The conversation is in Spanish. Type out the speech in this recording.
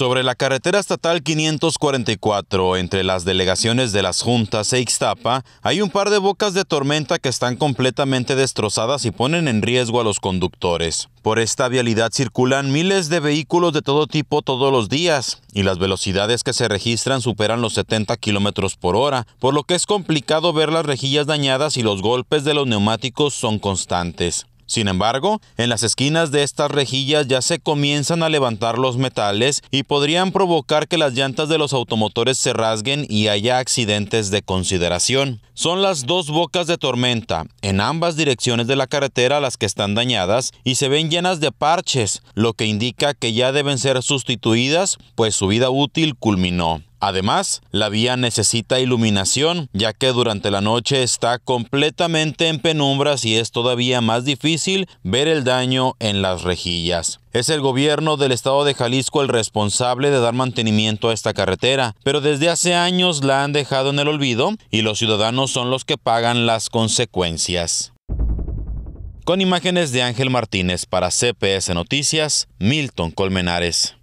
Sobre la carretera estatal 544, entre las delegaciones de las juntas e Ixtapa, hay un par de bocas de tormenta que están completamente destrozadas y ponen en riesgo a los conductores. Por esta vialidad circulan miles de vehículos de todo tipo todos los días, y las velocidades que se registran superan los 70 kilómetros por hora, por lo que es complicado ver las rejillas dañadas y los golpes de los neumáticos son constantes. Sin embargo, en las esquinas de estas rejillas ya se comienzan a levantar los metales y podrían provocar que las llantas de los automotores se rasguen y haya accidentes de consideración. Son las dos bocas de tormenta, en ambas direcciones de la carretera las que están dañadas y se ven llenas de parches, lo que indica que ya deben ser sustituidas, pues su vida útil culminó. Además, la vía necesita iluminación, ya que durante la noche está completamente en penumbras y es todavía más difícil ver el daño en las rejillas. Es el gobierno del estado de Jalisco el responsable de dar mantenimiento a esta carretera, pero desde hace años la han dejado en el olvido y los ciudadanos son los que pagan las consecuencias. Con imágenes de Ángel Martínez para CPS Noticias, Milton Colmenares.